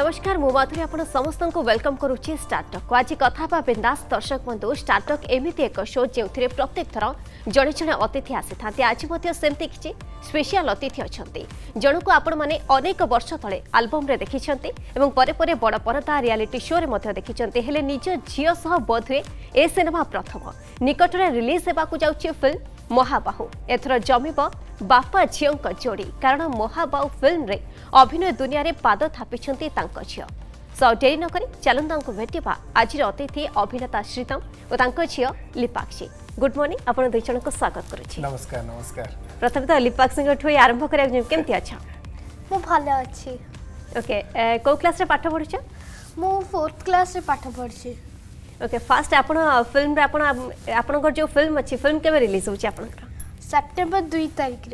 নমস্কার মু মাধুরী আপনার সমস্ত ওয়েলকম করুছি স্টার্টক আজ কথা হওয়া বিন্দাস দর্শক বন্ধু স্টার্টক এমিতি এক শো যে প্রত্যেক থর জনে জনে অতিথি আসি থাকে আজ সেমতি কিছু স্পেশাল অতিথি অনেক জনক আপন মানে অনেক বর্ষ তলে আলবমে দেখিছেন এবং পরে পরে বড় পরদা রিয়ালিটি শোরে দেখিছেন হলে নিজ ঝিও সহ বোধ হুয়ে এ সিনেমা প্রথম নিকটরে রিলিজ হওয়া যাচ্ছে ফিল্ম ମହାବାହୁ ଏଥର ଜମିବ ବାପା ଝିଅଙ୍କ ଯୋଡ଼ି କାରଣ ମହାବାହୁ ଫିଲ୍ମରେ ଅଭିନୟ ଦୁନିଆରେ ପାଦ ଥାପିଛନ୍ତି ତାଙ୍କ ଝିଅ ସଉ ଡେରି ନକରି ଚାଲନ୍ତୁ ତାଙ୍କୁ ଭେଟିବା ଆଜିର ଅତିଥି ଅଭିନେତା ଶ୍ରୀତମ ଓ ତାଙ୍କ ଝିଅ ଲିପାକ୍ଷୀ গুড মর্নিং আপনার দুই জনক স্বাগত করছি নমস্কার নমস্কার প্রথমে তো লিপাক্সিং ঠুই আরম্ভ করা কেমতি আছ মু ভালো আছি ওকে কেউ ক্লাসে পাঠ পড়ছ মু ফোর্থ ক্লাসে পাঠ পড়ছি ओके फास्ट आपण फिल्म रे जो फिल्म अछि फिल्म केबे रिलीज होछि सेप्टेम्बर 2 तारिख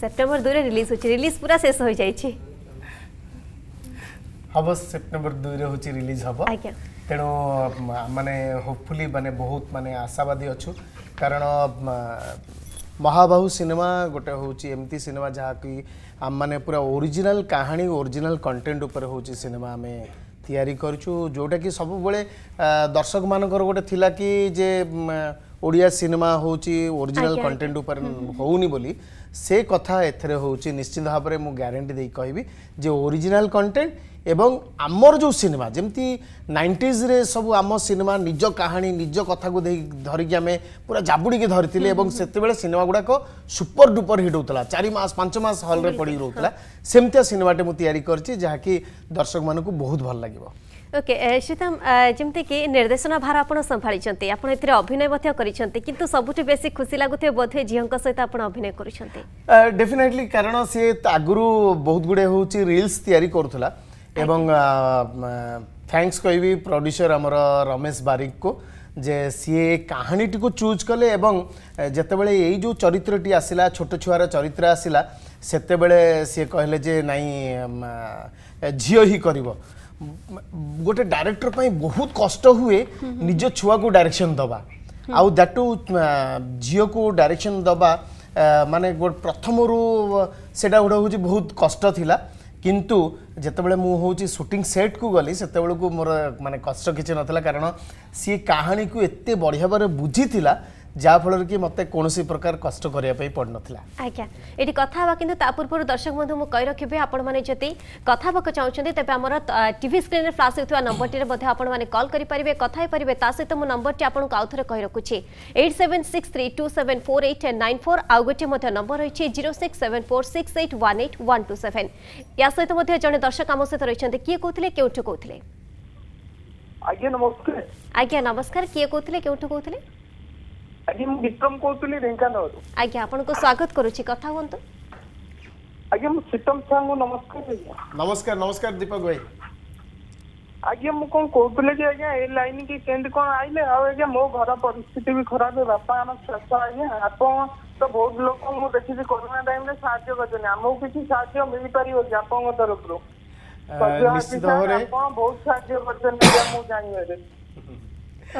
सेप्टेम्बर 2 रिलीज होछि रिलीज पूरा शेष होई जाई छि सेप्टेम्बर 2 रे रिलीज हब आज्ञा ତେଣୁ ମାନେ ହୋପଫୁଲି ମାନେ ବହୁତ ମାନେ ଆଶାବାଦୀ ଅଛୁ କାରଣ ମହାବାହୁ ସିନେମା ଗୋଟେ ହେଉଛି ଏମିତି ସିନେମା ଯାହାକି ଆମମାନେ ପୁରା ଓରିଜିନାଲ୍ କାହାଣୀ ଓରିଜିନାଲ୍ କଣ୍ଟେଣ୍ଟ ଉପରେ ହେଉଛି ସିନେମା ଆମେ ତିଆରି କରିଛୁ ଯେଉଁଟାକି ସବୁବେଳେ ଦର୍ଶକମାନଙ୍କର ଗୋଟେ ଥିଲା କି ଯେ ଓଡ଼ିଆ ସିନେମା ହେଉଛି ଓରିଜିନାଲ କଣ୍ଟେଣ୍ଟ ଉପରେ ହେଉନି ବୋଲି ସେ କଥା ଏଥିରେ ହେଉଛି ନିଶ୍ଚିତ ଭାବରେ ମୁଁ ଗ୍ୟାରେଣ୍ଟି ଦେଇ କହିବି ଯେ ଓରିଜିନାଲ କଣ୍ଟେଣ୍ଟ এবং আমার যে সিনেমা যেমতি নাইন্টিজরে সব আমার সিনেমা নিজ কাহিনী নিজ কথা ধরিকি আমি পুরা জাবুড়িকি ধরি এবং সেতবে সিনেমা গুড়াক সুপর ডুপর হিট হোক চারি মাস পাঁচ মাস হলরে পড়ি রোলা সেমতিয়া সিনেমাটি মু তৈরি করছি যা দর্শক মানুষ বহুত ভাল লাগবে ওকে শ্রীতম যেমিকি নির্দেশনা ভার আপনার সম্ভাড়িছেন আপনার এতে অভিনয় করেছেন কিন্তু সবুঠু বেশি খুশি লাগুথে বোধে ঝিউঙ্ সহ আপনার অভিনয় করছেন ডেফিনেটলি কারণ সি আগু বহুত গুড়ে হচ্ছে রিলস তৈরি করুলা ଏବଂ ଥ୍ୟାଙ୍କସ୍ କହିବି ପ୍ରଡ୍ୟୁସର ଆମର ରମେଶ ବାରିକକୁ ଯେ ସିଏ କାହାଣୀଟିକୁ ଚୁଜ୍ କଲେ ଏବଂ ଯେତେବେଳେ ଏଇ ଯେଉଁ ଚରିତ୍ରଟି ଆସିଲା ଛୋଟ ଛୁଆର ଚରିତ୍ର ଆସିଲା ସେତେବେଳେ ସିଏ କହିଲେ ଯେ ନାଇଁ ଝିଅ ହିଁ କରିବ ଗୋଟେ ଡାଇରେକ୍ଟର ପାଇଁ ବହୁତ କଷ୍ଟ ହୁଏ ନିଜ ଛୁଆକୁ ଡାଇରେକ୍ସନ୍ ଦେବା ଆଉ ଦ୍ୟାଟ୍ ଟୁ ଝିଅକୁ ଡାଇରେକ୍ସନ୍ ଦେବା ମାନେ ପ୍ରଥମରୁ ସେଇଟା ଗୋଟେ ହେଉଛି ବହୁତ କଷ୍ଟ ଥିଲା କିନ୍ତୁ ଯେତେବେଳେ ମୁଁ ହେଉଛି ସୁଟିଂ ସେଟ୍କୁ ଗଲି ସେତେବେଳକୁ ମୋର ମାନେ କଷ୍ଟ କିଛି ନଥିଲା କାରଣ ସିଏ କାହାଣୀକୁ ଏତେ ବଢ଼ିଆ ଭାବରେ ବୁଝିଥିଲା ଯାହାଫଳରେ କି ମୋତେ କୌଣସି ପ୍ରକାର କଷ୍ଟ କରିବା ପାଇଁ ପଡ଼ିନଥିଲା ଆଜ୍ଞା ଏଠି କଥା ହେବା କିନ୍ତୁ ତା ପୂର୍ବରୁ ଦର୍ଶକ ବନ୍ଧୁ ମୁଁ କହି ରଖିବି ଆପଣମାନେ ଯଦି କଥା ହେବାକୁ ଚାହୁଁଛନ୍ତି ତେବେ ଆମର ଟିଭି ସ୍କ୍ରିନ୍ରେ ଫ୍ଲାସ୍ ହେଉଥିବା ନମ୍ବରଟିରେ ମଧ୍ୟ ଆପଣମାନେ କଲ୍ କରିପାରିବେ କଥା ହେଇପାରିବେ ତା ସହିତ ମୁଁ ନମ୍ବରଟି ଆପଣଙ୍କୁ ଆଉ ଥରେ କହି ରଖୁଛି eight seven six three two seven four eight nine four ଆଉ ଗୋଟିଏ ମଧ୍ୟ ନମ୍ବର ରହିଛି zero six seven four six eight one eight one two seven ୟା ସହିତ ମଧ୍ୟ ଜଣେ ଦର୍ଶକ ଆମ ସହିତ ରହିଛନ୍ତି କିଏ କହୁଥିଲେ କେଉଁଠୁ କହୁଥିଲେ ଆଜ୍ଞା ନମସ୍କାର ଆଜ୍ଞା ନମସ୍କାର କିଏ କହୁଥିଲେ କେଉଁଠୁ କହୁଥିଲେ ଆଜ୍ଞା ମୁଁ ବିକ୍ରମ କହୁଥିଲି ଢେଙ୍କାନାଳରୁ ଆଜ୍ଞା ଆପଣଙ୍କୁ ସ୍ୱାଗତ କରୁଛି କଥା ହୁଅନ୍ତୁ ଆଜ୍ଞା ମୁଁ ଶୀତମ ସାର୍ଙ୍କୁ ନମସ୍କାର ନମସ୍କାର ନମସ୍କାର ଦୀପକ ଭାଇ ଆଜ୍ଞା ମୁଁ କଣ କହୁଥିଲି ଯେ ଆଜ୍ଞା ଏ ଲାଇନ କି କେମିତି କଣ ଆଇଲେ ଆଉ ଆଜ୍ଞା ମୋ ଘର ପରିସ୍ଥିତି ବି ଖରାପ ବାପା ଆମ ଶ୍ୱାସ ଆଜ୍ଞା ଆପଣ ତ ବହୁତ ଲୋକ ମୁଁ ଦେଖିଛି କରୋନା ଟାଇମରେ ସାହାଯ୍ୟ କରିଛନ୍ତି ଆମକୁ କିଛି ସାହାଯ୍ୟ ମିଳିପାରିବ କି ଆପଣଙ୍କ ତରଫରୁ ଆପଣ ବହୁତ ସାହାଯ୍ୟ କରିଛନ୍ତି ମୁଁ ଜାଣିବାରେ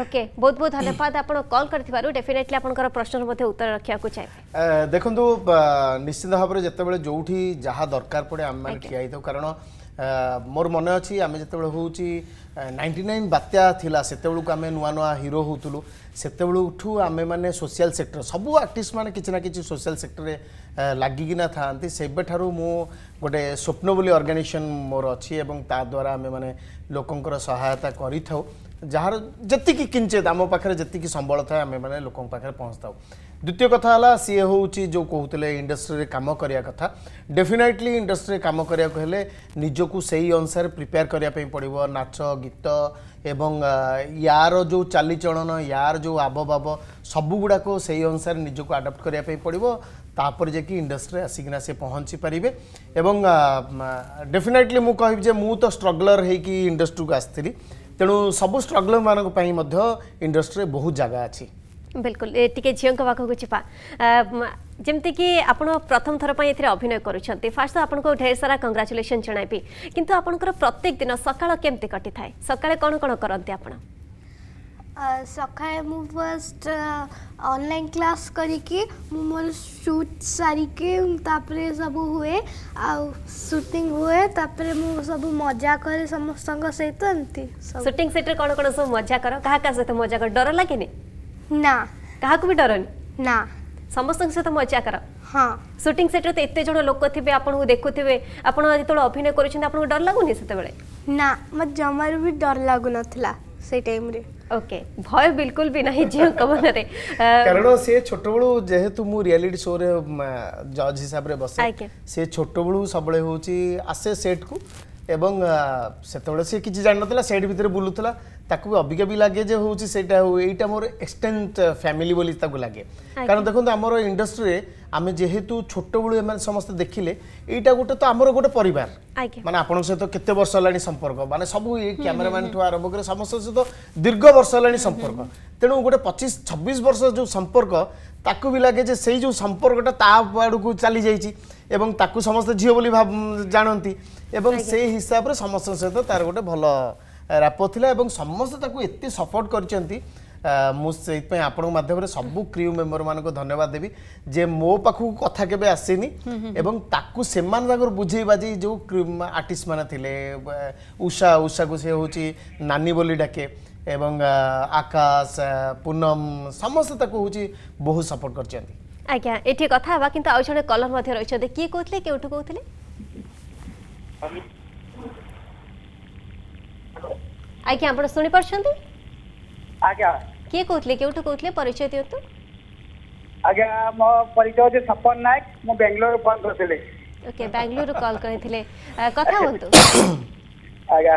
ওকে বহুত বহুত ধন্যবাদ আপন কল করতিবারু ডেফিনেটলি আপনকৰ প্ৰশ্নৰ মধ্যে উত্তৰ ৰখিବାକୁ চাই দেখন্তু নিশ্চিত ভাৱে যেতবেলে যোঠি যাহা দৰকাৰ পৰে আমি মানে ঠিয়া হৈথাও কাৰণ ମୋର ମନେ ଅଛି ଆମେ ଯେତେବେଳେ ହେଉଛି ନାଇଣ୍ଟି ନାଇନ୍ ବାତ୍ୟା ଥିଲା ସେତେବେଳକୁ ଆମେ ନୂଆ ନୂଆ ହିରୋ ହେଉଥିଲୁ ସେତେବେଳଠୁ ଆମେମାନେ ସୋସିଆଲ୍ ସେକ୍ଟର ସବୁ ଆର୍ଟିଷ୍ଟମାନେ କିଛି ନା କିଛି ସୋସିଆଲ୍ ସେକ୍ଟରରେ ଲାଗିକିନା ଥାଆନ୍ତି ସେବେଠାରୁ ମୁଁ ଗୋଟେ ସ୍ୱପ୍ନ ବୋଲି ଅର୍ଗାନାଇଜେସନ୍ ମୋର ଅଛି ଏବଂ ତା ଦ୍ୱାରା ଆମେମାନେ ଲୋକଙ୍କର ସହାୟତା କରିଥାଉ ଯାହାର ଯେତିକି କିଞ୍ଚିତ ଆମ ପାଖରେ ଯେତିକି ସମ୍ବଳ ଥାଏ ଆମେମାନେ ଲୋକଙ୍କ ପାଖରେ ପହଞ୍ଚିଥାଉ ଦ୍ୱିତୀୟ କଥା ହେଲା ସିଏ ହେଉଛି ଯେଉଁ କହୁଥିଲେ ଇଣ୍ଡଷ୍ଟ୍ରିରେ କାମ କରିବା କଥା ଡେଫିନାଇଟଲି ଇଣ୍ଡଷ୍ଟ୍ରିରେ କାମ କରିବାକୁ ହେଲେ ନିଜକୁ ସେଇ ଅନୁସାରେ ପ୍ରିପେୟାର କରିବା ପାଇଁ ପଡ଼ିବ ନାଚ ଗୀତ ଏବଂ ୟାର ଯେଉଁ ଚାଲିଚଳନ ୟାର ଯେଉଁ ଆବବାବ ସବୁଗୁଡ଼ାକ ସେଇ ଅନୁସାରେ ନିଜକୁ ଆଡ଼ପ୍ଟ କରିବା ପାଇଁ ପଡ଼ିବ ତାପରେ ଯାଇକି ଇଣ୍ଡଷ୍ଟ୍ରିରେ ଆସିକିନା ସେ ପହଞ୍ଚି ପାରିବେ ଏବଂ ଡେଫିନାଇଟଲି ମୁଁ କହିବି ଯେ ମୁଁ ତ ଷ୍ଟ୍ରଗଲର୍ ହେଇକି ଇଣ୍ଡଷ୍ଟ୍ରିକୁ ଆସିଥିଲି তেণু সবু স্ট্রগলর মানুষ ইন্ডস্ট্রি বহু জায়গা আছে বিলকুল টিকে ঝিউঙ্ পাখক যা ଯେମିତିକି ଆପଣ ପ୍ରଥମ ଥର ପାଇଁ ଏଥିରେ ଅଭିନୟ କରୁଛନ୍ତି ଫାର୍ଷ୍ଟ ତ ଆପଣଙ୍କୁ ଢେର ସାରା କଂଗ୍ରାଚୁଲେସନ୍ ଜଣାଇବି କିନ୍ତୁ ଆପଣଙ୍କର ପ୍ରତ୍ୟେକ ଦିନ ସକାଳ କେମିତି କଟିଥାଏ ସକାଳେ କ'ଣ କ'ଣ କରନ୍ତି ଆପଣ ସକାଳେ ମୁଁ ଫାର୍ଷ୍ଟ ଅନଲାଇନ୍ କ୍ଲାସ୍ କରିକି ମୁଁ ମୋର ସୁଟ୍ ସାରିକି ତାପରେ ସବୁ ହୁଏ ଆଉ ସୁଟିଂ ହୁଏ ତାପରେ ମୁଁ ସବୁ ମଜା କରେ ସମସ୍ତଙ୍କ ସହିତ ଏମିତି ସୁଟିଂ ସେଟ୍ରେ କ'ଣ କ'ଣ ସବୁ ମଜା କର କାହା କାହା ସହିତ ମଜା କର ଡର ଲାଗେନି ନା କାହାକୁ ବି ଡରନି ନା ସମସ୍ତଙ୍କ ସହିତ ମଜା କର ହଁ ସୁଟିଂ ସେଟ୍ରେ ତ ଏତେ ଜଣ ଲୋକ ଥିବେ ଆପଣଙ୍କୁ ଦେଖୁଥିବେ ଆପଣ ଯେତେବେଳେ ଅଭିନୟ କରୁଛନ୍ତି ଆପଣଙ୍କୁ ଡର ଲାଗୁନି ସେତେବେଳେ ନା ମୋତେ ଜମାରୁ ବି ଡର ଲାଗୁନଥିଲା ସେଇ ଟାଇମ୍ରେ ओके भय बिल्कुल भी नहीं जियो कमन रे कारण से छोट बळू जेहेतु मु रियलिटी शो रे जज हिसाब रे बसे से छोट बळू सबळे होची आसे सेट को ଏବଂ ସେତେବେଳେ ସେ କିଛି ଜାଣିନଥିଲା ସେଇଠି ଭିତରେ ବୁଲୁଥିଲା ତାକୁ ବି ଅବିକା ବି ଲାଗେ ଯେ ହେଉଛି ସେଇଟା ହଉ ଏଇଟା ମୋର ଏକ୍ସଟେଣ୍ଡ ଫ୍ୟାମିଲି ବୋଲି ତାକୁ ଲାଗେ କାରଣ ଦେଖନ୍ତୁ ଆମର ଇଣ୍ଡଷ୍ଟ୍ରିରେ ଆମେ ଯେହେତୁ ଛୋଟବେଳୁ ଏମାନେ ସମସ୍ତେ ଦେଖିଲେ ଏଇଟା ଗୋଟେ ତ ଆମର ଗୋଟେ ପରିବାର ମାନେ ଆପଣଙ୍କ ସହିତ କେତେ ବର୍ଷ ହେଲାଣି ସମ୍ପର୍କ ମାନେ ସବୁ ଏ କ୍ୟାମେରାମ୍ୟାନ୍ଠୁ ଆରମ୍ଭ କରି ସମସ୍ତଙ୍କ ସହିତ ଦୀର୍ଘ ବର୍ଷ ହେଲାଣି ସମ୍ପର୍କ ତେଣୁ ଗୋଟେ ପଚିଶ ଛବିଶ ବର୍ଷ ଯେଉଁ ସମ୍ପର୍କ ତାକୁ ବି ଲାଗେ ଯେ ସେଇ ଯେଉଁ ସମ୍ପର୍କଟା ତା ଆଡ଼କୁ ଚାଲିଯାଇଛି ଏବଂ ତାକୁ ସମସ୍ତେ ଝିଅ ବୋଲି ଜାଣନ୍ତି ଏବଂ ସେଇ ହିସାବରେ ସମସ୍ତଙ୍କ ସହିତ ତାର ଗୋଟେ ଭଲ ରାପ ଥିଲା ଏବଂ ସମସ୍ତେ ତାକୁ ଏତେ ସପୋର୍ଟ କରିଛନ୍ତି ମୁଁ ସେଇଥିପାଇଁ ଆପଣଙ୍କ ମାଧ୍ୟମରେ ସବୁ କ୍ରିଉ ମେମ୍ବରମାନଙ୍କୁ ଧନ୍ୟବାଦ ଦେବି ଯେ ମୋ ପାଖକୁ କଥା କେବେ ଆସିନି ଏବଂ ତାକୁ ସେମାନେ ତାଙ୍କର ବୁଝେଇ ବାଜି ଯେଉଁ ଆର୍ଟିଷ୍ଟମାନେ ଥିଲେ ଉଷା ଉଷାକୁ ସେ ହେଉଛି ନାନି ବୋଲି ଡାକେ এবং আকাশ পুনম সমস্ত তাকে হচ্ছে বহু সপোর্ট করছেন আজ্ঞা এটি কথা হওয়া কিন্তু আজ জনে কলর মধ্যে রয়েছেন কি কইলে কেউঠু কৌলে আজ্ঞা আপনারা শুনি পারছেন আজ্ঞা কি কইলে কেউঠু কইলে পরিচয় দিও তো আজ্ঞা মো পরিচয় হচ্ছে সপন নায়ক মো বেঙ্গালুরু কল করছিলি ওকে বেঙ্গালুরু কল করেছিলে কথা হন্তু আজ্ঞা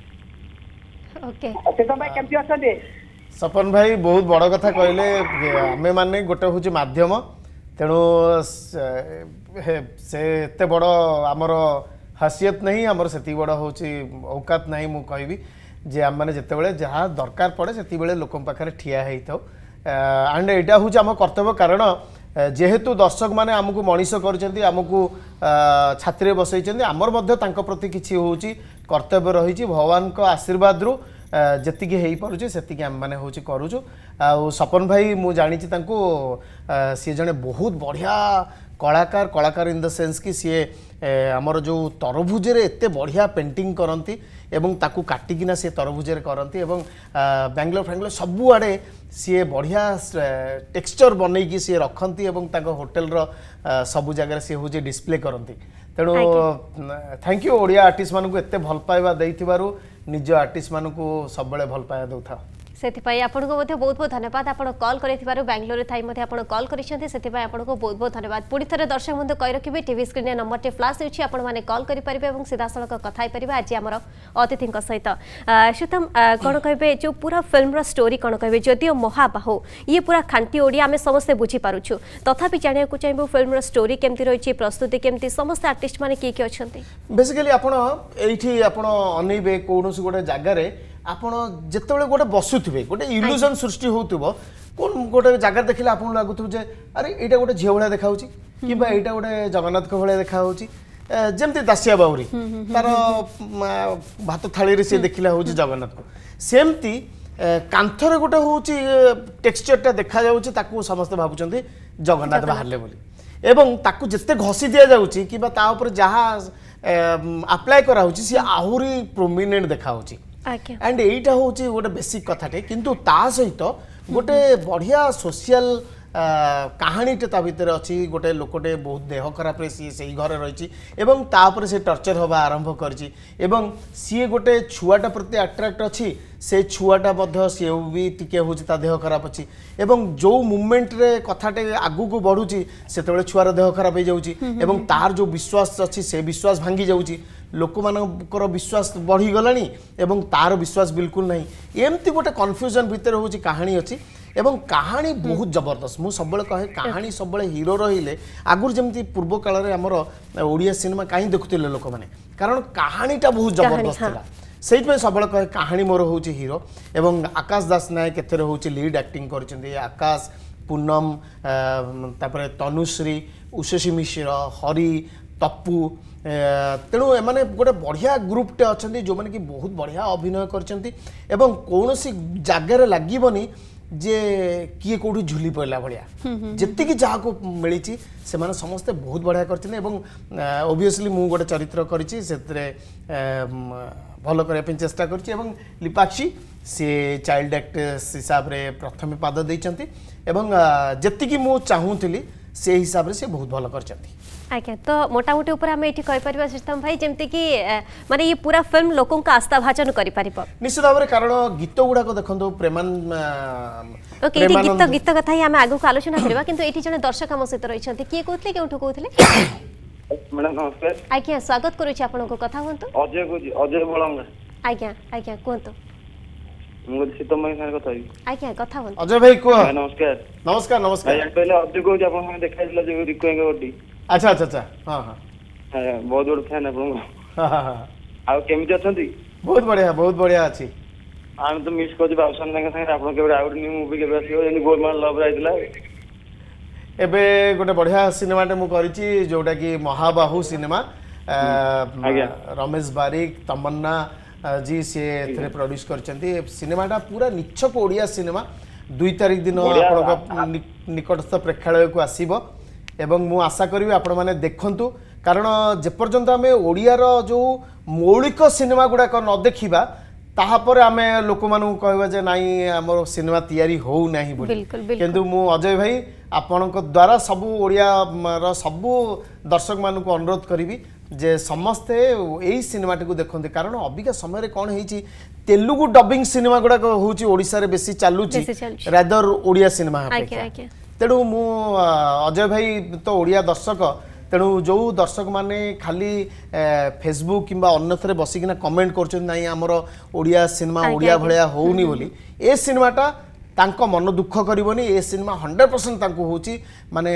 କେମିତି ଅଛନ୍ତି ସପନ ଭାଇ ବହୁତ ବଡ଼ କଥା କହିଲେ ଆମେମାନେ ଗୋଟେ ହେଉଛି ମାଧ୍ୟମ ତେଣୁ ସେ ଏତେ ବଡ଼ ଆମର ହାସିୟତ ନାହିଁ ଆମର ସେତିକି ବଡ଼ ହେଉଛି ଔକାତ ନାହିଁ ମୁଁ କହିବି ଯେ ଆମମାନେ ଯେତେବେଳେ ଯାହା ଦରକାର ପଡ଼େ ସେତିକିବେଳେ ଲୋକଙ୍କ ପାଖରେ ଠିଆ ହେଇଥାଉ ଆଣ୍ଡ ଏଇଟା ହେଉଛି ଆମ କର୍ତ୍ତବ୍ୟ କାରଣ ଯେହେତୁ ଦର୍ଶକମାନେ ଆମକୁ ମଣିଷ କରିଛନ୍ତି ଆମକୁ ଛାତିରେ ବସେଇଛନ୍ତି ଆମର ମଧ୍ୟ ତାଙ୍କ ପ୍ରତି କିଛି ହେଉଛି କର୍ତ୍ତବ୍ୟ ରହିଛି ଭଗବାନଙ୍କ ଆଶୀର୍ବାଦରୁ ଯେତିକି ହେଇପାରୁଛି ସେତିକି ଆମେମାନେ ହେଉଛି କରୁଛୁ ଆଉ ସପନ ଭାଇ ମୁଁ ଜାଣିଛି ତାଙ୍କୁ ସିଏ ଜଣେ ବହୁତ ବଢ଼ିଆ କଳାକାର କଳାକାର ଇନ୍ ଦ ସେନ୍ସ କି ସିଏ ଆମର ଯେଉଁ ତରଭୁଜରେ ଏତେ ବଢ଼ିଆ ପେଣ୍ଟିଂ କରନ୍ତି ଏବଂ ତାକୁ କାଟିକିନା ସିଏ ତରଭୁଜରେ କରନ୍ତି ଏବଂ ବ୍ୟାଙ୍ଗଲୋର ଫ୍ୟାଙ୍ଗଲୋର ସବୁଆଡ଼େ ସିଏ ବଢ଼ିଆ ଟେକ୍ସଚର ବନେଇକି ସିଏ ରଖନ୍ତି ଏବଂ ତାଙ୍କ ହୋଟେଲର ସବୁ ଜାଗାରେ ସିଏ ହେଉଛି ଡିସପ୍ଲେ କରନ୍ତି ତେଣୁ ଥ୍ୟାଙ୍କ ୟୁ ଓଡ଼ିଆ ଆର୍ଟିଷ୍ଟ ମାନଙ୍କୁ ଏତେ ଭଲ ପାଇବା ଦେଇଥିବାରୁ निज आर्ट मान सब भल पाया दौ था ସେଥିପାଇଁ ଆପଣଙ୍କୁ ମଧ୍ୟ ବହୁତ ବହୁତ ଧନ୍ୟବାଦ ଆପଣ କଲ୍ କରିଥିବାରୁ ବାଙ୍ଗାଲୋରରେ ଥାଇ ମଧ୍ୟ ଆପଣ କଲ୍ କରିଛନ୍ତି ସେଥିପାଇଁ ଆପଣଙ୍କୁ ବହୁତ ବହୁତ ଧନ୍ୟବାଦ ପୁଣି ଥରେ ଦର୍ଶକ ବନ୍ଧୁ କହି ରଖିବେ ଟିଭି ସ୍କ୍ରିନ୍ରେ ନମ୍ବରଟି ଫ୍ଲାସ୍ ହେଉଛି ଆପଣମାନେ କଲ୍ କରିପାରିବେ ଏବଂ ସିଧାସଳଖ କଥା ହେଇପାରିବେ ଆଜି ଆମର ଅତିଥିଙ୍କ ସହିତ ସୁତମ କ'ଣ କହିବେ ଯେଉଁ ପୁରା ଫିଲ୍ମର ଷ୍ଟୋରି କ'ଣ କହିବେ ଯଦିଓ ମହାବାହୁ ଇଏ ପୁରା ଖାଣ୍ଟି ଓଡ଼ିଆ ଆମେ ସମସ୍ତେ ବୁଝିପାରୁଛୁ ତଥାପି ଜାଣିବାକୁ ଚାହିଁବୁ ଫିଲ୍ମର ଷ୍ଟୋରି କେମିତି ରହିଛି ପ୍ରସ୍ତୁତି କେମିତି ସମସ୍ତେ ଆର୍ଟିଷ୍ଟ ମାନେ କିଏ କିଏ ଅଛନ୍ତି ବେସିକାଲି ଆପଣ ଏଇଠି ଆପଣ ଅନେଇବେ କୌଣସି ଗୋଟେ ଜାଗାରେ ଆପଣ ଯେତେବେଳେ গোটে ବସୁଥିବେ গোটে ইলুজন সৃষ্টি ହେଉଥିବ কোন গোটে জায়গা দেখলে আপনার লাগুথব যে আরে এইটা গোটে ঝিও ভাড়া দেখা হচ্ছে কিংবা এইটা গোটে জগন্নাথ ভাড়া দেখা হচ্ছে যেমতি দাসিয়া বাউরি তার ভাত থাড়ি সে দেখিলা হচ্ছে জগন্নাথ সেমতি কাঁথরে গোটে হচ্ছে টেক্সচরটা দেখা যাচ্ছে তাকে সমস্ত ভাবুচ্ছেন জগন্নাথ বাহারে বলে এবং তাকে যেতে ঘষি দিয়া যাচ্ছে কিংবা তা উপরে যা আপ্লায় করা হচ্ছে সে আহরি প্রোমিনেন্ট দেখা হচ্ছে ଆଣ୍ଡ ଏଇଟା ହେଉଛି ଗୋଟେ ବେସିକ୍ କଥାଟେ କିନ୍ତୁ ତା ସହିତ ଗୋଟେ ବଢ଼ିଆ ସୋସିଆଲ କାହାଣୀଟେ ତା ଭିତରେ ଅଛି ଗୋଟେ ଲୋକଟେ ବହୁତ ଦେହ ଖରାପରେ ସିଏ ସେଇ ଘରେ ରହିଛି ଏବଂ ତା ଉପରେ ସେ ଟର୍ଚର ହେବା ଆରମ୍ଭ କରିଛି ଏବଂ ସିଏ ଗୋଟେ ଛୁଆଟା ପ୍ରତି ଆଟ୍ରାକ୍ଟ ଅଛି ସେ ଛୁଆଟା ମଧ୍ୟ ସିଏ ବି ଟିକିଏ ହେଉଛି ତା ଦେହ ଖରାପ ଅଛି ଏବଂ ଯେଉଁ ମୁଭମେଣ୍ଟରେ କଥାଟେ ଆଗକୁ ବଢ଼ୁଛି ସେତେବେଳେ ଛୁଆର ଦେହ ଖରାପ ହେଇଯାଉଛି ଏବଂ ତାର ଯେଉଁ ବିଶ୍ୱାସ ଅଛି ସେ ବିଶ୍ୱାସ ଭାଙ୍ଗି ଯାଉଛି ଲୋକମାନଙ୍କର ବିଶ୍ୱାସ ବଢ଼ିଗଲାଣି ଏବଂ ତାର ବିଶ୍ୱାସ ବିଲକୁଲ ନାହିଁ ଏମିତି ଗୋଟେ କନଫ୍ୟୁଜନ୍ ଭିତରେ ହେଉଛି କାହାଣୀ ଅଛି ଏବଂ କାହାଣୀ ବହୁତ ଜବରଦସ୍ତ ମୁଁ ସବୁବେଳେ କହେ କାହାଣୀ ସବୁବେଳେ ହିରୋ ରହିଲେ ଆଗରୁ ଯେମିତି ପୂର୍ବ କାଳରେ ଆମର ଓଡ଼ିଆ ସିନେମା କାହିଁ ଦେଖୁଥିଲେ ଲୋକମାନେ କାରଣ କାହାଣୀଟା ବହୁତ ଜବରଦସ୍ତ ଥିଲା ସେଇଥିପାଇଁ ସବୁବେଳେ କହେ କାହାଣୀ ମୋର ହେଉଛି ହିରୋ ଏବଂ ଆକାଶ ଦାସ ନାୟକ ଏଥିରେ ହେଉଛି ଲିଡ୍ ଆକ୍ଟିଂ କରିଛନ୍ତି ଆକାଶ ପୁନମ ତାପରେ ତନୁଶ୍ରୀ ଉଷସୀ ମିଶ୍ର ହରି ତପୁ ତେଣୁ ଏମାନେ ଗୋଟେ ବଢ଼ିଆ ଗ୍ରୁପ୍ଟେ ଅଛନ୍ତି ଯେଉଁମାନେ କି ବହୁତ ବଢ଼ିଆ ଅଭିନୟ କରିଛନ୍ତି ଏବଂ କୌଣସି ଜାଗାରେ ଲାଗିବନି ଯେ କିଏ କେଉଁଠି ଝୁଲି ପଡ଼ିଲା ଭଳିଆ ଯେତିକି ଯାହାକୁ ମିଳିଛି ସେମାନେ ସମସ୍ତେ ବହୁତ ବଢ଼ିଆ କରିଛନ୍ତି ଏବଂ ଓଭିୟସଲି ମୁଁ ଗୋଟେ ଚରିତ୍ର କରିଛି ସେଥିରେ ଭଲ କରିବା ପାଇଁ ଚେଷ୍ଟା କରିଛି ଏବଂ ଲିପାକ୍ଷୀ ସିଏ ଚାଇଲ୍ଡ ଆକ୍ଟ୍ରେସ୍ ହିସାବରେ ପ୍ରଥମେ ପାଦ ଦେଇଛନ୍ତି ଏବଂ ଯେତିକି ମୁଁ ଚାହୁଁଥିଲି ସେ ହିସାବରେ ସେ ବହୁତ ଭଲ କରିଛନ୍ତି আজ্ঞা তো মোটামুটি উপরে আমি এটি কইপারিবা শ্রীতম ভাই যেমতি কি মানে এই পুরা ফিল্ম লোকক আস্থা ভাজন করি পারিব নিশ্চিত ভাবে কারণ গীত গুড়া দেখন্তু প্রেমান ওকে এটি গীত গীত কথাই আমি আগুক আলোচনা করিবা কিন্তু এটি জনে দর্শক আমার সহিত রইছন্তি কি কইতলে কেউঠু কইতলে ম্যাডাম নমস্কার আজ্ঞা স্বাগত করুছি আপনাকে কথা হন্তু অজয় গুজি অজয় বলঙ্গা আজ্ঞা আজ্ঞা কুহতু অজয় ভাই কুহ নমস্কার নমস্কার নমস্কার দেখা ଆଚ୍ଛା ଆଚ୍ଛା ଆଚ୍ଛା ହଁ ହଁ ବହୁତ ବଡ଼ ଫ୍ୟାନ୍ ଆପଣଙ୍କ ଆଉ କେମିତି ଅଛନ୍ତି ବହୁତ ବଢିଆ ବହୁତ ବଢିଆ ଅଛି ଆମେ ତ ମିସ୍ କରୁଛୁ ବାବୁସାନ ତାଙ୍କ ସାଙ୍ଗରେ ଆପଣ କେବେ ଆଉ ଗୋଟେ ମୁଭି କେବେ ଆସିବ ଯେମିତି ଗୋଲମାଲ ଲଭ୍ ହେଇଥିଲା ଏବେ ଗୋଟେ ବଢିଆ ସିନେମାଟେ ମୁଁ କରିଛି ଯୋଉଟାକି ମହାବାହୁ ସିନେମା ରମେଶ ବାରିକ ତମନ୍ନା ଜି ସିଏ ଏଥିରେ ପ୍ରଡ୍ୟୁସ୍ କରିଛନ୍ତି ସିନେମାଟା ପୁରା ନିଚ୍ଛକ ଓଡ଼ିଆ ସିନେମା ଦୁଇ ତାରିଖ ଦିନ ଆପଣଙ୍କ ନିକଟସ୍ଥ ପ୍ରେକ୍ଷାଳୟକୁ ଆସିବ এবং ମୁଁ ଆଶା କରିବି ଆପଣମାନେ ଦେଖନ୍ତୁ କାରଣ ଯେପର୍ଯ୍ୟନ୍ତ ଆମେ ଓଡ଼ିଆର ଯେଉଁ ମୌଳିକ ସିନେମା ଗୁଡ଼ାକ ନ ଦେଖିବା ତାହାପରେ ଆମେ ଲୋକମାନଙ୍କୁ କହିବା ଯେ ନାଇଁ ଆମର ସିନେମା ତିଆରି ହେଉନାହିଁ ବୋଲି କିନ୍ତୁ ମୁଁ ଅଜୟ ଭାଇ ଆପଣଙ୍କ ଦ୍ୱାରା ସବୁ ଓଡ଼ିଆର ସବୁ ଦର୍ଶକମାନଙ୍କୁ ଅନୁରୋଧ କରିବି ଯେ ସମସ୍ତେ ଏଇ ସିନେମାଟିକୁ ଦେଖନ୍ତି କାରଣ ଅବିକା ସମୟରେ କ'ଣ ହେଇଛି ତେଲୁଗୁ ଡବିଂ ସିନେମା ଗୁଡ଼ାକ ହେଉଛି ଓଡ଼ିଶାରେ ବେଶୀ ଚାଲୁଛି ରାଦର ଓଡ଼ିଆ ସିନେମା ତେଣୁ ମୁଁ ଅଜୟ ଭାଇ ତ ଓଡ଼ିଆ ଦର୍ଶକ ତେଣୁ ଯେଉଁ ଦର୍ଶକମାନେ ଖାଲି ଫେସବୁକ୍ କିମ୍ବା ଅନ୍ୟଥରେ ବସିକିନା କମେଣ୍ଟ କରୁଛନ୍ତି ନାହିଁ ଆମର ଓଡ଼ିଆ ସିନେମା ଓଡ଼ିଆ ଭଳିଆ ହେଉନି ବୋଲି ଏ ସିନେମାଟା ତାଙ୍କ ମନ ଦୁଃଖ କରିବନି ଏ ସିନେମା ହଣ୍ଡ୍ରେଡ଼ ପରସେଣ୍ଟ ତାଙ୍କୁ ହେଉଛି ମାନେ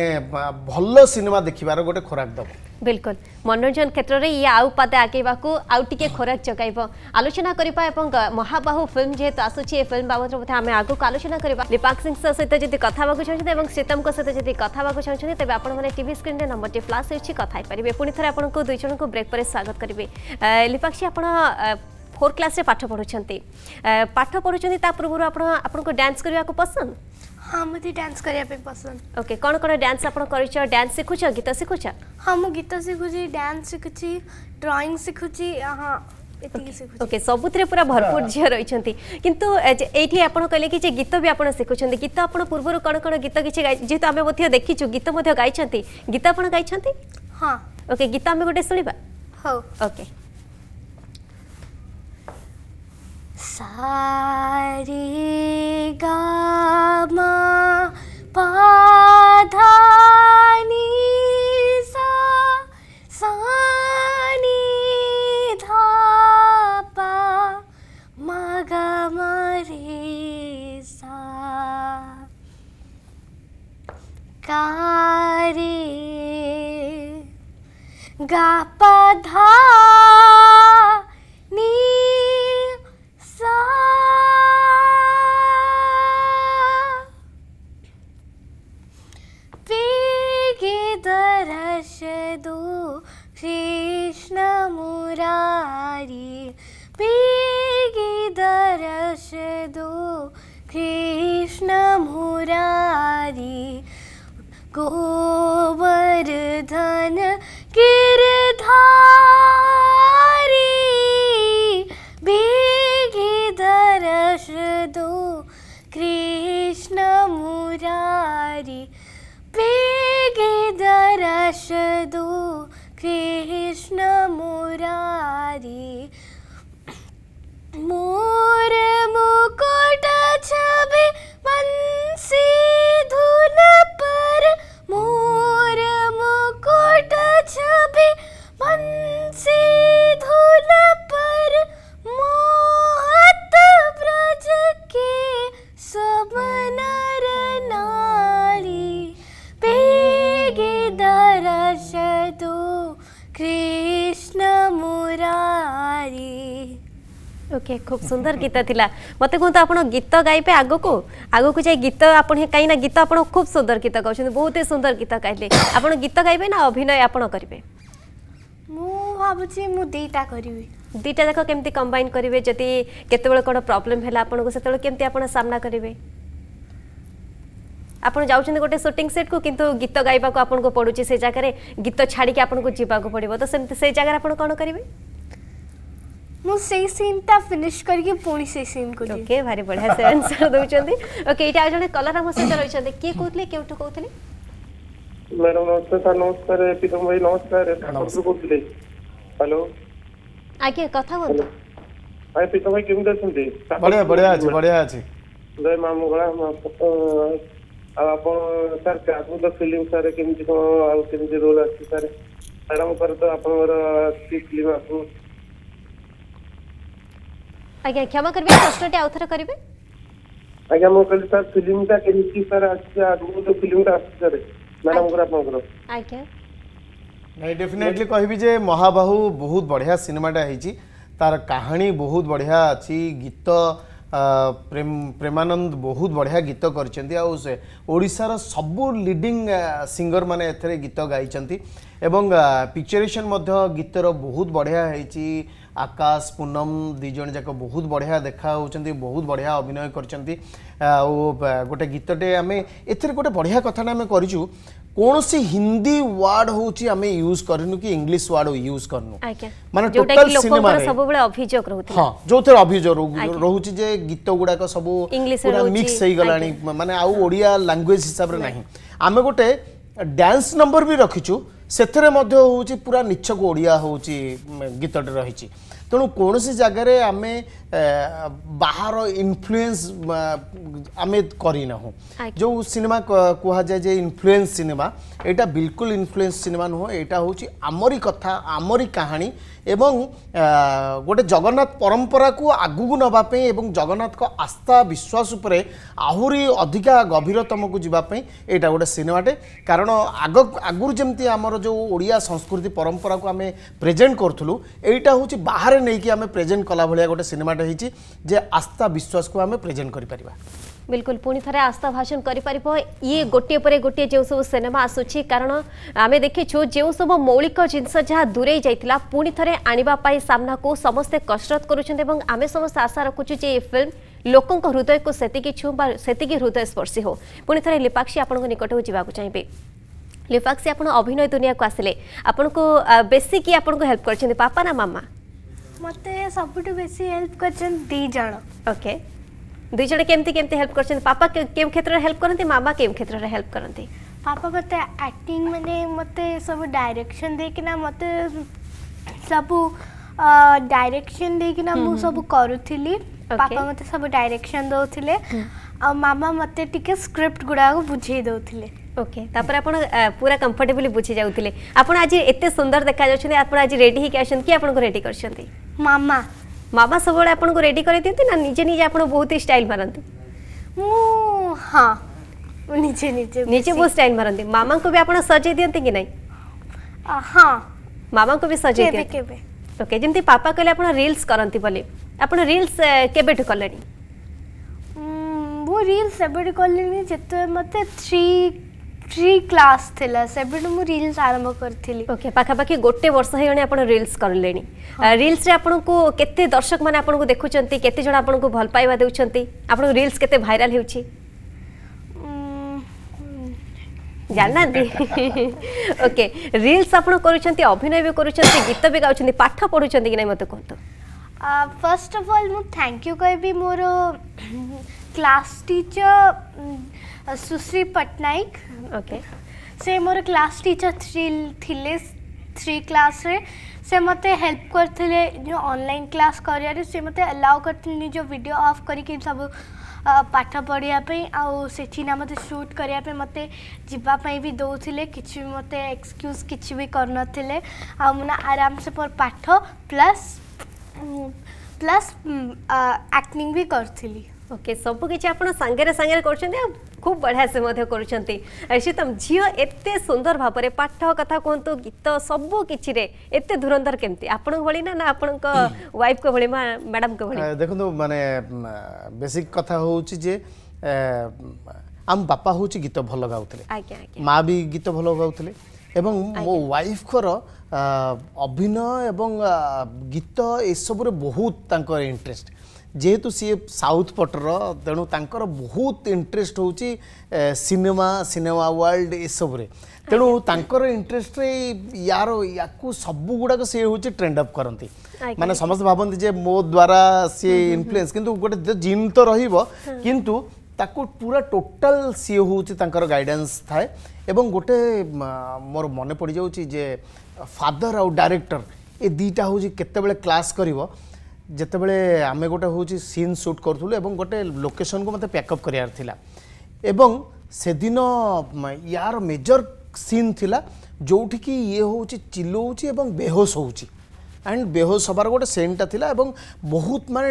ଭଲ ସିନେମା ଦେଖିବାର ଗୋଟେ ଖୋରାକ ଦେବ ବିଲକୁଲ ମନୋରଞ୍ଜନ କ୍ଷେତ୍ରରେ ଇଏ ଆଉ ପାଦ ଆଗେଇବାକୁ ଆଉ ଟିକେ ଖୋରାକ ଯୋଗାଇବ ଆଲୋଚନା କରିବା ଏବଂ ମହାବାହୁ ଫିଲ୍ମ ଯେହେତୁ ଆସୁଛି ଏ ଫିଲ୍ମ ବାବଦରେ ମଧ୍ୟ ଆମେ ଆଗକୁ ଆଲୋଚନା କରିବା ଲିପାକ୍ ସିଂ ସହିତ ଯଦି କଥା ହେବାକୁ ଚାହୁଁଛନ୍ତି ଏବଂ ଶ୍ରୀତମଙ୍କ ସହିତ ଯଦି କଥା ହେବାକୁ ଚାହୁଁଛନ୍ତି ତେବେ ଆପଣମାନେ ଟିଭି ସ୍କ୍ରିନ୍ରେ ନମ୍ବରଟି ଫ୍ଲାସ୍ ହେଉଛି କଥା ହେଇପାରିବେ ପୁଣି ଥରେ ଆପଣଙ୍କୁ ଦୁଇ ଜଣଙ୍କୁ ବ୍ରେକ୍ ପରେ ସ୍ୱାଗତ କରିବି ଲିପାକ୍ଷୀ ଆପଣ ফোর ক্লাসে পাঠ পড়ুছেন পাঠ পড়ুছেন তা পূর্ব আপনার আপনার ডান্স করা পসন্দ हाँ मुझे डांस करने पसंद ओके कौन कौन डांस आप डांस शिखुच गीत शिखुच हाँ मुझे गीत शिखुची डांस शिखुची ड्राइंग शिखुची हाँ ओके सबुथे पूरा भरपूर झील रही किंतु ये आप कहले कि गीत भी आप शिखुच गीत आप पूर्व कौन कौन गीत किसी जेहेतु आम देखीचु गीत गाई गीत आप गाई हाँ ओके गीत आम गोटे शुणा ओके सारे गामा पाधानी सा सानी धापा सा कारे गापा मुरारी पेगे दरश दो कृष्ण मुरारी ओके खूब सुंदर गीत थिला मते कोंता आपण गीत गाइबे आगो को आगो को जाय गीत आपण काई ना गीत आपण खूब सुंदर गीत गाउछन बहुत ही सुंदर गीत गाइले आपण गीत गाइबे ना अभिनय आपण करबे मु भाबुची मु देटा करबे দুইটা যাক কেমতি কম্বাইন করবে যদি কেতবে কোণ প্রোবলেম হল আপনার সেতবে কেমতি আপনার সামনা করবে আপন যাচ্ছেন গোটে সুটিং সেট কু কিন্তু গীত গাইবা আপনার পড়ুছে সেই জায়গায় গীত ছাড়িকি আপনার যাওয়া পড়ব তো সেমতি সেই জায়গায় আপনার কোণ করবে ମୁଁ ସେଇ ସିନ୍ଟା ଫିନିଶ କରିକି ପୁଣି ସେଇ ସିନ୍କୁ ଯିବି ଓକେ ଭାରି ବଢ଼ିଆ ସେ ଆନ୍ସର ଦେଉଛନ୍ତି ଓକେ ଏଇଟା ଆଉ ଜଣେ କଲର ଆମ ସହିତ ରହିଛନ୍ତି କିଏ କହୁଥିଲେ କେଉଁଠୁ କହୁଥିଲେ ମ୍ୟାଡ଼ାମ ନମସ୍କାର ସାର୍ ନମସ୍କାର ପ୍ରୀତମ ଭାଇ ନମସ୍କାର କହୁଥିଲେ ହ୍ୟାଲୋ ଆଜ୍ଞା କଥା କୁହନ୍ତୁ ଆଜ୍ଞା ପ୍ରୀତମ ଭାଇ କେମିତି ଅଛନ୍ତି ବଢ଼ିଆ ବଢ଼ିଆ ଅଛି ବଢ଼ିଆ ଅଛି ଜୟ ମା ମଙ୍ଗଳା ଆଉ ଆପଣ ସାର୍ ଆଗକୁ ତ ଫିଲ୍ମ ସାର୍ କେମିତି କ'ଣ ଆଉ କେମିତି ରୋଲ୍ ଅଛି ସାର୍ ମ୍ୟାଡ଼ାମଙ୍କର ତ ଆପଣଙ୍କର ଫିଲ୍ମ ଆଗକୁ আগে কামা করবি প্রশ্নটি আউথার করবি আগে মই কইতা ফিল্মটা কেনকি পর আচ্ছা ওডো ফিল্মটা আসছারে না মই কৰ আপনাগো আইকে নাই ডিফিনেটলি কইবি যে মহা বাহু বহুত বঢ়িয়া সিনেমাটা হেইচি তার কাহিনী বহুত বঢ়িয়া আচি গীত প্রেম প্রেমানন্দ বহুত বঢ়িয়া গীত করচন্তি আউসে ওড়িশার সবু লিডিং सिंगर মানে এথরে গীত গাইচন্তি এবং পিকচারেশন মধ্য গীতৰ বহুত বঢ়িয়া হেইচি ଆକାଶ ପୁନମ ଦୁଇ ଜଣ ଯାକ ବହୁତ ବଢ଼ିଆ ଦେଖା ହେଉଛନ୍ତି ବହୁତ ବଢ଼ିଆ ଅଭିନୟ କରିଛନ୍ତି ଆଉ ଗୋଟେ ଗୀତଟେ ଆମେ ଏଥିରେ ଗୋଟେ ବଢ଼ିଆ କଥାଟା ଆମେ କରିଛୁ କୌଣସି ହିନ୍ଦୀ ୱାର୍ଡ ହଉଛି ଆମେ ୟୁଜ କରିନୁ କି ଇଂଲିଶ ୱାର୍ଡ ୟୁଜ କରିନୁ ମାନେ ଟୋଟାଲ ସିନେମାରେ ସବୁବେଳେ ଅଭିଯୋଗ ରହୁଛି ହଁ ଯୋଉଥିରେ ଅଭିଯୋଗ ରହୁଛି ଯେ ଗୀତ ଗୁଡାକ ସବୁ ପୁରା ମିକ୍ସ ହେଇଗଲାଣି ମାନେ ଆଉ ଓଡ଼ିଆ ଲାଙ୍ଗୁଏଜ ହିସାବରେ ନାହିଁ ଆମେ ଗୋଟେ ଡ୍ୟାନ୍ସ ନମ୍ବର ବି ରଖିଛୁ ସେଥିରେ ମଧ୍ୟ ହେଉଛି ପୁରା ନିଚକୁ ଓଡ଼ିଆ ହେଉଛି ଗୀତଟି ରହିଛି ତେଣୁ କୌଣସି ଜାଗାରେ ଆମେ ବାହାର ଇନଫ୍ଲୁଏନ୍ସ ଆମେ କରିନାହୁଁ ଯେଉଁ ସିନେମା କୁହାଯାଏ ଯେ ଇନଫ୍ଲୁଏନ୍ସ ସିନେମା ଏଇଟା ବିଲକୁଲ ଇନଫ୍ଲୁଏନ୍ସ ସିନେମା ନୁହଁ ଏଇଟା ହେଉଛି ଆମରି କଥା ଆମରି କାହାଣୀ ଏବଂ ଗୋଟେ ଜଗନ୍ନାଥ ପରମ୍ପରାକୁ ଆଗକୁ ନେବା ପାଇଁ ଏବଂ ଜଗନ୍ନାଥଙ୍କ ଆସ୍ଥା ବିଶ୍ୱାସ ଉପରେ ଆହୁରି ଅଧିକା ଗଭୀରତମକୁ ଯିବା ପାଇଁ ଏଇଟା ଗୋଟେ ସିନେମାଟେ କାରଣ ଆଗ ଆଗରୁ ଯେମିତି ଆମର ଯେଉଁ ଓଡ଼ିଆ ସଂସ୍କୃତି ପରମ୍ପରାକୁ ଆମେ ପ୍ରେଜେଣ୍ଟ କରୁଥିଲୁ ଏଇଟା ହେଉଛି ବାହାରେ ନେଇକି ଆମେ ପ୍ରେଜେଣ୍ଟ କଲା ଭଳିଆ ଗୋଟେ ସିନେମାଟେ ହେଇଛି ଯେ ଆସ୍ଥା ବିଶ୍ୱାସକୁ ଆମେ ପ୍ରେଜେଣ୍ଟ କରିପାରିବା बिल्कुल पुणी थे आस्था भाषण कर ये गोटे गोटे जो सब सिनेमा आसूची कारण आम देखी जो सब मौलिक जिनस जहाँ दूरे जाता पुणी थे आने सामना को समस्ते कसरत करुँच आम समस्त आशा रखुचु ये फिल्म लोकों हृदय को सेतिकी हृदय स्पर्शी हो पुणी थे लिपाक्षी निकट को जावाक चाहिए लिपाक्षी आप अभिनय दुनिया को आसे आपन को किए हेल्प करपा ना मामा मत सब बेस हेल्प कर दीज ओके okay. ଦୁଇଜଣ କେମିତି କେମିତି ହେଲ୍ପ କରିଛନ୍ତି ପାପା କେଉଁ କ୍ଷେତ୍ରରେ ହେଲ୍ପ କରନ୍ତି ମାମା କେଉଁ କ୍ଷେତ୍ରରେ ହେଲ୍ପ କରନ୍ତି ପାପା ମୋତେ ଆକ୍ଟିଂ ମାନେ ମୋତେ ସବୁ ଡାଇରେକ୍ସନ୍ ଦେଇକିନା ମୋତେ ସବୁ ଡାଇରେକ୍ସନ୍ ଦେଇକିନା ମୁଁ ସବୁ କରୁଥିଲି ପାପା ମୋତେ ସବୁ ଡାଇରେକ୍ସନ୍ ଦେଉଥିଲେ ଆଉ ମାମା ମୋତେ ଟିକେ ସ୍କ୍ରିପ୍ଟ ଗୁଡ଼ାକ ବୁଝେଇ ଦେଉଥିଲେ ଓକେ ତାପରେ ଆପଣ ପୁରା କମ୍ଫର୍ଟେବଲି ବୁଝି ଯାଉଥିଲେ ଆପଣ ଆଜି ଏତେ ସୁନ୍ଦର ଦେଖାଯାଉଛନ୍ତି ଆପଣ ଆଜି ରେଡି ହେଇକି ଆସନ୍ତି କି ଆପଣଙ୍କୁ ରେଡି କରିଛନ୍ତି ମାମା ମାମା ସବୁବେଳେ ଆପଣଙ୍କୁ ରେଡ଼ି କରିଦିଅନ୍ତି ନା ନିଜେ ନିଜେ ଆପଣ ବହୁତ ହି ଷ୍ଟାଇଲ୍ ମାରନ୍ତି ମୁଁ ହଁ ନିଜେ ନିଜେ ନିଜେ ବହୁତ ଷ୍ଟାଇଲ୍ ମାରନ୍ତି ମାମାଙ୍କୁ ବି ଆପଣ ସଜେଇ ଦିଅନ୍ତି କି ନାହିଁ ହଁ ମାମାଙ୍କୁ ବି ସଜେଇ ଦିଅନ୍ତି କେବେ ଓକେ ଯେମିତି ପାପା କହିଲେ ଆପଣ ରିଲ୍ସ କରନ୍ତି ବୋଲି ଆପଣ ରିଲ୍ସ କେବେଠୁ କଲେଣି ମୁଁ ରିଲ୍ସ ଏବେଠୁ କଲିଣି ଯେତେବେଳେ ମୋତେ ଥ୍ରୀ ଟ୍ରି କ୍ଲାସ୍ ଥିଲା ସେବେଠୁ ମୁଁ ରିଲ୍ସ ଆରମ୍ଭ କରିଥିଲି ଓକେ ପାଖାପାଖି ଗୋଟେ ବର୍ଷ ହେଇଗଲାଣି ଆପଣ ରିଲ୍ସ କଲେଣି ରିଲ୍ସରେ ଆପଣଙ୍କୁ କେତେ ଦର୍ଶକମାନେ ଆପଣଙ୍କୁ ଦେଖୁଛନ୍ତି କେତେ ଜଣ ଆପଣଙ୍କୁ ଭଲ ପାଇବା ଦେଉଛନ୍ତି ଆପଣଙ୍କ ରିଲ୍ସ କେତେ ଭାଇରାଲ ହେଉଛି ଜାଣିନାହାନ୍ତି ଓକେ ରିଲ୍ସ ଆପଣ କରୁଛନ୍ତି ଅଭିନୟ ବି କରୁଛନ୍ତି ଗୀତ ବି ଗାଉଛନ୍ତି ପାଠ ପଢ଼ୁଛନ୍ତି କି ନାହିଁ ମୋତେ କୁହନ୍ତୁ ଫାର୍ଷ୍ଟ ଅଫ୍ ଅଲ୍ ମୁଁ ଥ୍ୟାଙ୍କ ୟୁ କହିବି ମୋର class teacher Sushri Pattnaik okay ସେ ମୋର କ୍ଲାସ୍ ଟିଚର୍ ଥିଲେ थ्री क्लास रे से मते हेल्प करते जो ऑनलाइन क्लास करिया रे से अलाउ करथिले जो वीडियो ऑफ करी सब पाठ पढ़ापे पे आ सेठिना मते शूट करिया भी दौले कि मत एक्सक्यूज किछ भी करनथिले आराम से पर पाठ प्लस प्लस एक्टिंग भी करी ओके सब किछ आपण संगे संगे খুব বঢ়িয়া সে মধ্যে করছেন ঋষিতম ঝিও এতে সুন্দর ভাবে পাঠ কথা কুহতু গীত সবু কিছিরে এতে ধুরন্ধর কেমতি আপনার ভি না না আপনার ওয়াইফ ভি ম্যাডাম ভি দেখুন মানে বেসিক কথা হচ্ছে যে আম বাপা হচ্ছে গীত ভাল গাউলে মা বি গীত ভাল গাউলে এবং ମୋ ୱାଇଫଙ୍କର ଅଭିନୟ ଏବଂ ଗୀତ ଏସବୁରେ ବହୁତ ତାଙ୍କର ଇଣ୍ଟରେଷ୍ଟ যেহেতু সি সাউথ পটর তেমন তাঁর বহু ইন্টরেস্ট হচ্ছে সিনেমা সিনেমা ওয়ার্ল্ড এসবরে তেমন তাঁর ইন্টরেস্টরে ইয়ার ইয়াকু সবুগুড়াক সি হচ্ছে ট্রেন্ড আপ করতে মানে সমস্ত ভাবেন যে মো দ্বারা সি ইনফ্লুয়েন্স কিন্তু গোটে জিন তো রহব কিন্তু তাকে পুরা টোটাল সি হচ্ছে তাঁর গাইডেন্স থাকে এবং গোটে মোর মনে পড়ে যাচ্ছে যে ফাদর আউ ডাইরেক্টর এ দুইটা হচ্ছে কেতবে ক্লাস করব যেতবে আমি গোটে হচ্ছে সিন সুট করুলু এবং গোটে লোকেসন কু মতো প্যাকঅপ করার লা এবং সেদিন ইয়ার মেজর সিন লা ଯେଉଁଠିକି ଇଏ ହେଉଛି ଚିଲଉଛି ଏବଂ ବେହୋସ ହେଉଛି ଆଣ୍ଡ ବେହୋସ ହେବାର ଗୋଟେ ସିନ୍ଟା ଥିଲା ଏବଂ ବହୁତ ମାନେ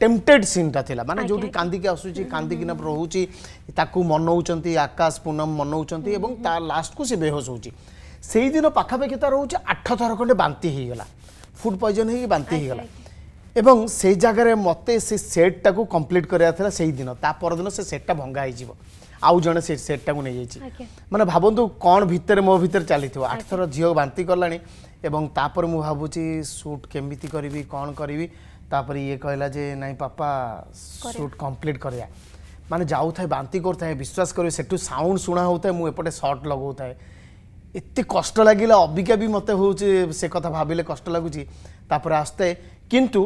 ଟେମ୍ପଟେଡ୍ ସିନ୍ଟା ଥିଲା ମାନେ ଯେଉଁଠି କାନ୍ଦିକି ଆସୁଛି କାନ୍ଦିକିନା ରହୁଛି ତାକୁ ମନଉଛନ୍ତି ଆକାଶ ପୁନମ ମନଉଛନ୍ତି ଏବଂ ତା ଲାଷ୍ଟକୁ ସେ ବେହୋସ ହେଉଛି ସେଇଦିନ ପାଖାପାଖି ତାର ହେଉଛି ଆଠ ଥର ଖଣ୍ଡେ ବାନ୍ତି ହେଇଗଲା ଫୁଡ୍ ପଏଜନ୍ ହେଇକି ବାନ୍ତି ହେଇଗଲା এবং সেই জায়গায় মতো সে সেটটা কমপ্লিট করা করার সেই দিন তা পরদিন সে সেটটা ভঙ্গা হয়ে যাব আউ জন সে সেটটা নিয়ে যাই মানে ভাবতু কণ ভিতরে মো ভিতরে চালি আঠথর ঝিও বান্তি কলা এবং তাপরে মু ভাবুছি সুট কেমিতি করবি কণ করবি তাপরে ইয়ে কহিলা যে না পাপা সুট কমপ্লিট করা মানে যাও যাওথায় বান্তি করুথায় বিশ্বাস করবে সেটু সাউন্ড শুনা হোথায় মু এপটে সর্ট থাকে এতে কষ্ট লাগিলা অবিকা বি মতো হচ্ছে সে কথা ভাবিলে কষ্ট লাগুছি তারপরে আসতে কিন্তু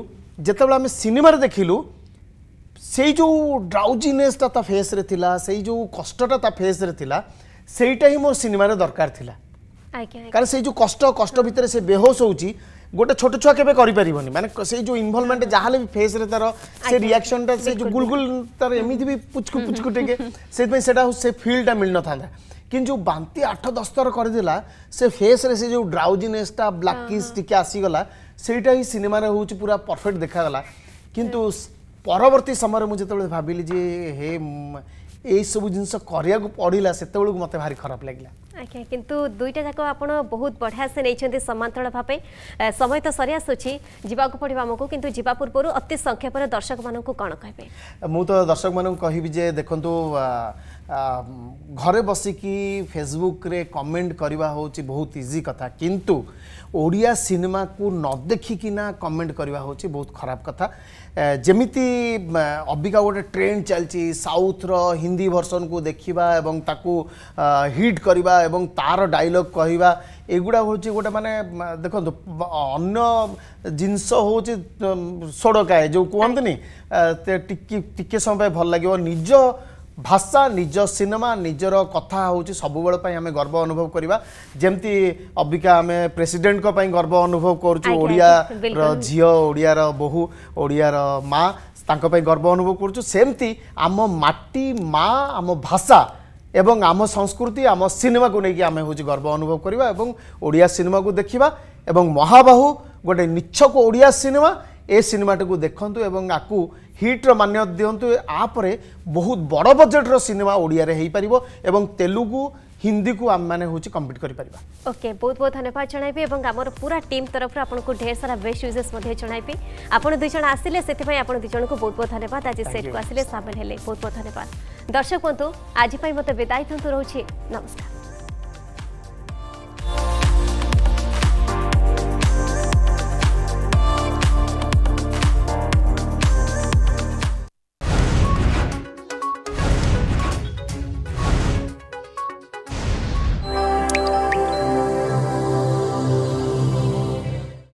जिते सिनेम देख लु से जो ड्राउजनेसटा फेस रे थिला से जो कष्टटा फेस रे थिला सेइटा ही मो सिनेमा दरकार थिला कारण से जो कष्ट कष्ट भितरे से बेहोश होउची गोटे छोटे छुआ के मैंने से जो इनवलमेंट जहाँ भी फेस रे तार से रिएक्शन टा से जो गुलगुल तार एमती भी पुचकु पुचकु टेके से फिल्डा मिल न था कि जो बांति आठ दस थर कर से फेस रे से जो ड्राउजनेसटा ब्लाकिस्ट टे आसीगला ସେଇଟା ହିଁ ସିନେମାରେ ହେଉଛି ପୁରା ପରଫେକ୍ଟ ଦେଖାଗଲା କିନ୍ତୁ ପରବର୍ତ୍ତୀ ସମୟରେ ମୁଁ ଯେତେବେଳେ ଭାବିଲି ଯେ ହେ ଏଇସବୁ ଜିନିଷ କରିବାକୁ ପଡ଼ିଲା ସେତେବେଳକୁ ମୋତେ ଭାରି ଖରାପ ଲାଗିଲା ଆଜ୍ଞା କିନ୍ତୁ ଦୁଇଟା ଯାକ ଆପଣ ବହୁତ ବଢ଼ିଆ ସେ ନେଇଛନ୍ତି ସମାନ୍ତରାଳ ଭାବେ ସମୟ ତ ସରି ଆସୁଛି ଯିବାକୁ ପଡ଼ିବ ଆମକୁ କିନ୍ତୁ ଯିବା ପୂର୍ବରୁ ଅତି ସଂକ୍ଷେପରେ ଦର୍ଶକମାନଙ୍କୁ କ'ଣ କହିବେ ମୁଁ ତ ଦର୍ଶକମାନଙ୍କୁ କହିବି ଯେ ଦେଖନ୍ତୁ ଘରେ ବସିକି ଫେସବୁକ୍ରେ କମେଣ୍ଟ କରିବା ହେଉଛି ବହୁତ ଇଜି କଥା କିନ୍ତୁ ଓଡ଼ିଆ ସିନେମାକୁ ନ ଦେଖିକିନା କମେଣ୍ଟ କରିବା ହେଉଛି ବହୁତ ଖରାପ କଥା ଯେମିତି ଅବିକା ଗୋଟେ ଟ୍ରେଣ୍ଡ ଚାଲିଛି ସାଉଥର ହିନ୍ଦୀ ଭର୍ସନକୁ ଦେଖିବା ଏବଂ ତାକୁ ହିଟ୍ କରିବା ଏବଂ ତା'ର ଡାଇଲଗ୍ କହିବା ଏଗୁଡ଼ା ହେଉଛି ଗୋଟେ ମାନେ ଦେଖନ୍ତୁ ଅନ୍ୟ ଜିନିଷ ହେଉଛି ସୋଡ଼କାଏ ଯେଉଁ କୁହନ୍ତିନି ଟିକେ ସମୟ ପାଇଁ ଭଲ ଲାଗିବ ନିଜ ଭାଷା ନିଜ ସିନେମା ନିଜର କଥା ହେଉଛି ସବୁବେଳ ପାଇଁ ଆମେ ଗର୍ବ ଅନୁଭବ କରିବା ଯେମିତି ଅବିକା ଆମେ ପ୍ରେସିଡେଣ୍ଟଙ୍କ ପାଇଁ ଗର୍ବ ଅନୁଭବ କରୁଛୁ ଓଡ଼ିଆର ଝିଅ ଓଡ଼ିଆର ବୋହୁ ଓଡ଼ିଆର ମା ତାଙ୍କ ପାଇଁ ଗର୍ବ ଅନୁଭବ କରୁଛୁ ସେମିତି ଆମ ମାଟି ମା ଆମ ଭାଷା ଏବଂ ଆମ ସଂସ୍କୃତି ଆମ ସିନେମାକୁ ନେଇକି ଆମେ ହେଉଛି ଗର୍ବ ଅନୁଭବ କରିବା ଏବଂ ଓଡ଼ିଆ ସିନେମାକୁ ଦେଖିବା ଏବଂ ମହାବାହୁ ଗୋଟେ ନିଚ୍ଛକ ଓଡ଼ିଆ ସିନେମା ଏ ସିନେମାଟିକୁ ଦେଖନ୍ତୁ ଏବଂ ଆକୁ হিট্র মান্যতা দিও আপরে বহুত বড় বজেটর সিনেমা ওড়িয়ার হয়েপার এবং তেলুগু हिन्दी को आम मैंने हूँ कम्प्लीट कर ओके बहुत बहुत धन्यवाद जनइबी और आम पूरा टीम तरफ आपको ढेर सारा बेस्ट यूजेस जनइबी आपड़ दुईज आसिले से आपड़ दुईज को बहुत बहुत धन्यवाद आज सेट को आसिले सामिल है बहुत बहुत धन्यवाद दर्शक बंधु आज मत विदाय दिखाँ रोचे नमस्कार